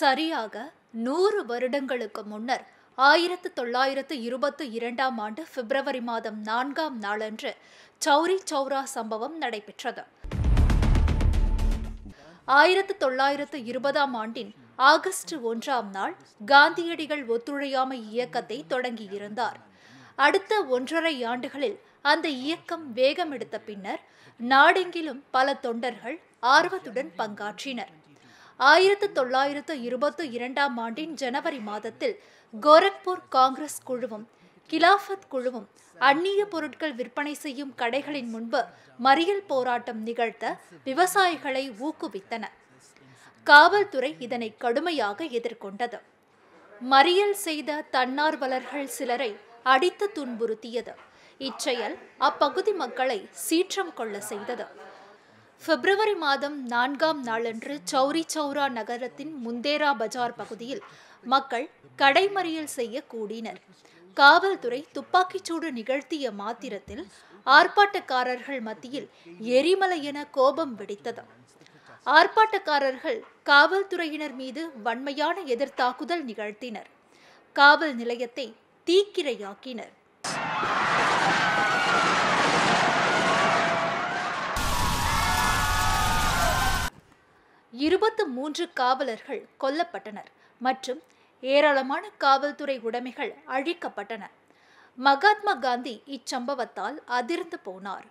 சரியாக நூறு வருடங்களுக்கு முன்னர் ஆயிரத்து தொள்ளாயிரத்து இருபத்து இரண்டாம் ஆண்டு பிப்ரவரி மாதம் நான்காம் நாளன்று சௌரி சௌரா சம்பவம் நடைபெற்றது ஆயிரத்து தொள்ளாயிரத்து இருபதாம் ஆண்டின் ஆகஸ்ட் ஒன்றாம் நாள் காந்தியடிகள் ஒத்துழையாமை இயக்கத்தை தொடங்கியிருந்தார் அடுத்த ஒன்றரை ஆண்டுகளில் அந்த இயக்கம் வேகம் எடுத்த பின்னர் நாடெங்கிலும் பல தொண்டர்கள் ஆர்வத்துடன் பங்காற்றினர் ஆயிரத்து தொள்ளாயிரத்து இருபத்து இரண்டாம் ஆண்டின் ஜனவரி மாதத்தில் கோரக்பூர் காங்கிரஸ் குழுவும் கிலாஃபத் குழுவும் அந்நிய பொருட்கள் விற்பனை செய்யும் கடைகளின் முன்பு மறியல் போராட்டம் நிகழ்த்த விவசாயிகளை ஊக்குவித்தன காவல்துறை இதனை கடுமையாக எதிர்கொண்டது மறியல் செய்த தன்னார்வலர்கள் சிலரை அடித்து துன்புறுத்தியது இச்செயல் அப்பகுதி மக்களை சீற்றம் கொள்ள செய்தது பிப்ரவரி மாதம் நான்காம் நாளன்று சௌரி சௌரா நகரத்தின் முந்தேரா பஜார் பகுதியில் மக்கள் கடைமறியல் செய்ய கூடினர் காவல்துறை துப்பாக்கிச்சூடு நிகழ்த்திய மாத்திரத்தில் ஆர்ப்பாட்டக்காரர்கள் மத்தியில் எரிமலை என கோபம் வெடித்தது ஆர்ப்பாட்டக்காரர்கள் காவல்துறையினர் மீது வன்மையான எதிர்த்தாக்குதல் நிகழ்த்தினர் காவல் நிலையத்தை தீக்கிரையாக்கினர் இருபத்து மூன்று காவலர்கள் கொல்லப்பட்டனர் மற்றும் ஏராளமான காவல்துறை உடைமைகள் அழிக்கப்பட்டன மகாத்மா காந்தி இச்சம்பவத்தால் அதிர்ந்து போனார்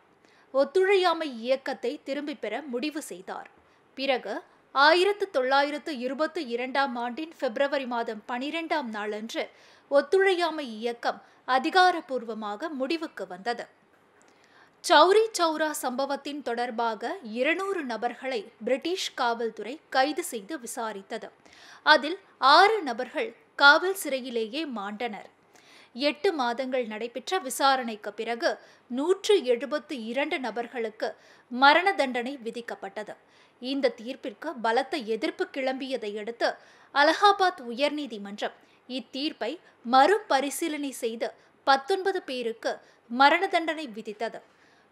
ஒத்துழையாமை இயக்கத்தை திரும்பி பெற முடிவு செய்தார் பிறகு ஆயிரத்து தொள்ளாயிரத்து இருபத்தி இரண்டாம் ஆண்டின் பிப்ரவரி மாதம் பனிரெண்டாம் நாளன்று ஒத்துழையாமை இயக்கம் அதிகாரப்பூர்வமாக முடிவுக்கு வந்தது சௌரி சௌரா சம்பவத்தின் தொடர்பாக இருநூறு நபர்களை பிரிட்டிஷ் காவல்துறை கைது செய்து விசாரித்தது அதில் ஆறு நபர்கள் காவல் சிறையிலேயே மாண்டனர் எட்டு மாதங்கள் நடைபெற்ற விசாரணைக்கு பிறகு நூற்று எழுபத்து இரண்டு நபர்களுக்கு மரண தண்டனை விதிக்கப்பட்டது இந்த தீர்ப்பிற்கு பலத்த எதிர்ப்பு கிளம்பியதை அடுத்து அலகாபாத் உயர்நீதிமன்றம் இத்தீர்ப்பை மறுபரிசீலனை செய்து பத்தொன்பது பேருக்கு மரண தண்டனை விதித்தது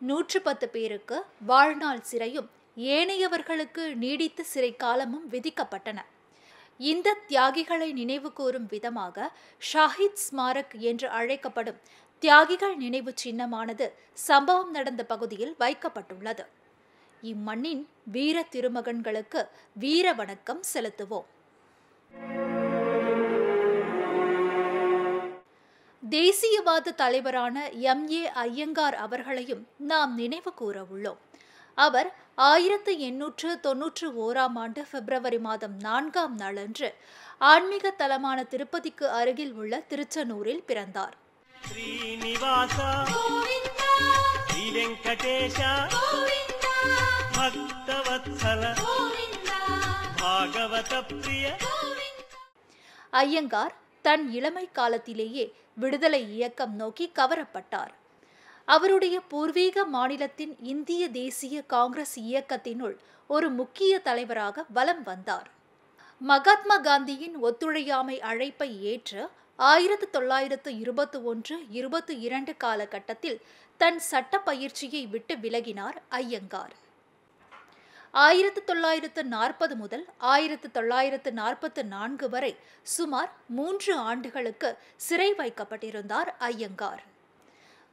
நூற்று பத்து பேருக்கு வாழ்நாள் சிறையும் ஏனையவர்களுக்கு நீடித்த சிறை காலமும் விதிக்கப்பட்டன இந்த தியாகிகளை நினைவு கூறும் விதமாக ஷாஹித் ஸ்மாரக் என்று அழைக்கப்படும் தியாகிகள் நினைவு சின்னமானது சம்பவம் நடந்த பகுதியில் வைக்கப்பட்டுள்ளது இம்மண்ணின் வீர திருமகன்களுக்கு வீர வணக்கம் செலுத்துவோம் தேசியவாத தலைவரான எம் ஏ ஐயங்கார் அவர்களையும் நாம் நினைவு கூற உள்ளோம் அவர் ஆயிரத்து எண்ணூற்று தொன்னூற்று ஓராம் ஆண்டு பிப்ரவரி மாதம் நான்காம் நாளன்று ஆன்மீக தலமான திருப்பதிக்கு அருகில் உள்ள திருச்சனூரில் பிறந்தார் ஐயங்கார் தன் இளமை காலத்திலேயே விடுதலை இயக்கம் நோக்கி கவரப்பட்டார் அவருடைய பூர்வீக மாநிலத்தின் இந்திய தேசிய காங்கிரஸ் இயக்கத்தினுள் ஒரு முக்கிய தலைவராக வலம் வந்தார் மகாத்மா காந்தியின் ஒத்துழையாமை அழைப்பை ஏற்று ஆயிரத்து தொள்ளாயிரத்து இருபத்தி ஒன்று இருபத்தி இரண்டு காலகட்டத்தில் தன் சட்ட பயிற்சியை விட்டு விலகினார் ஐயங்கார் ஆயிரத்து தொள்ளாயிரத்து நாற்பது முதல் ஆயிரத்து தொள்ளாயிரத்து நாற்பத்து நான்கு வரை சுமார் மூன்று ஆண்டுகளுக்கு சிறை வைக்கப்பட்டிருந்தார் ஐயங்கார்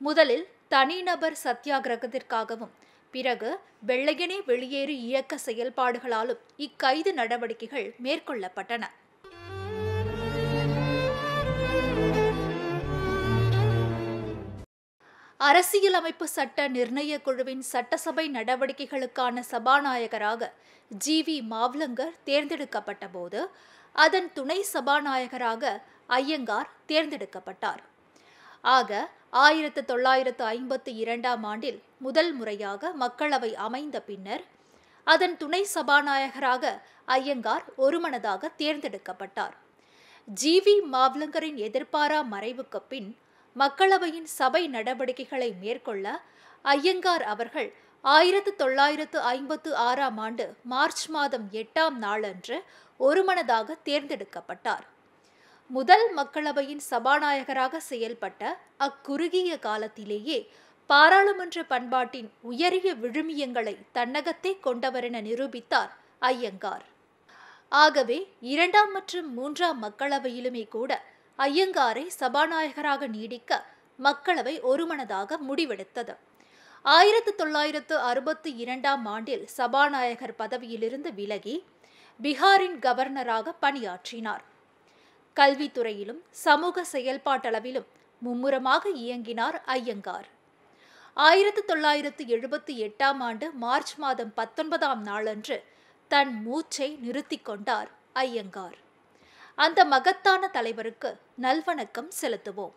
முதலில் தனிநபர் சத்தியாகிரகத்திற்காகவும் பிறகு வெள்ளையனே வெளியேறு இயக்க செயல்பாடுகளாலும் இக்கைது நடவடிக்கைகள் மேற்கொள்ளப்பட்டன அரசியலமைப்பு சட்ட நிர்ணய குழுவின் சட்டசபை நடவடிக்கைகளுக்கான சபாநாயகராக ஜி வி மாவ்லங்கர் தேர்ந்தெடுக்கப்பட்ட போது அதன் துணை சபாநாயகராக ஐயங்கார் தேர்ந்தெடுக்கப்பட்டார் ஆக ஆயிரத்து தொள்ளாயிரத்து ஐம்பத்தி இரண்டாம் ஆண்டில் முதல் முறையாக மக்களவை அமைந்த பின்னர் அதன் துணை சபாநாயகராக ஐயங்கார் ஒருமனதாக தேர்ந்தெடுக்கப்பட்டார் ஜி வி மாவ்லங்கரின் எதிர்பாரா மறைவுக்கு பின் மக்களவையின் சபை நடவடிக்கைகளை மேற்கொள்ள ஐயங்கார் அவர்கள் ஆயிரத்து தொள்ளாயிரத்து ஐம்பத்து ஆறாம் ஆண்டு மார்ச் மாதம் எட்டாம் நாளன்று ஒருமனதாக தேர்ந்தெடுக்கப்பட்டார் முதல் மக்களவையின் சபாநாயகராக செயல்பட்ட அக்குறுகிய காலத்திலேயே பாராளுமன்ற பண்பாட்டின் உயரிய விழுமியங்களை தன்னகத்தே கொண்டவரென நிரூபித்தார் ஐயங்கார் ஆகவே இரண்டாம் மற்றும் மூன்றாம் மக்களவையிலுமே கூட ஐயங்காரை சபாநாயகராக நீடிக்க மக்களவை ஒருமனதாக முடிவெடுத்தது ஆயிரத்து தொள்ளாயிரத்து அறுபத்தி இரண்டாம் ஆண்டில் சபாநாயகர் பதவியிலிருந்து விலகி பீகாரின் கவர்னராக பணியாற்றினார் கல்வித்துறையிலும் சமூக செயல்பாட்டளவிலும் மும்முரமாக இயங்கினார் ஐயங்கார் ஆயிரத்து தொள்ளாயிரத்து எழுபத்தி எட்டாம் ஆண்டு மார்ச் மாதம் பத்தொன்பதாம் நாளன்று தன் மூச்சை நிறுத்திக் கொண்டார் ஐயங்கார் அந்த மகத்தான தலைவருக்கு நல்வணக்கம் செலுத்துவோம்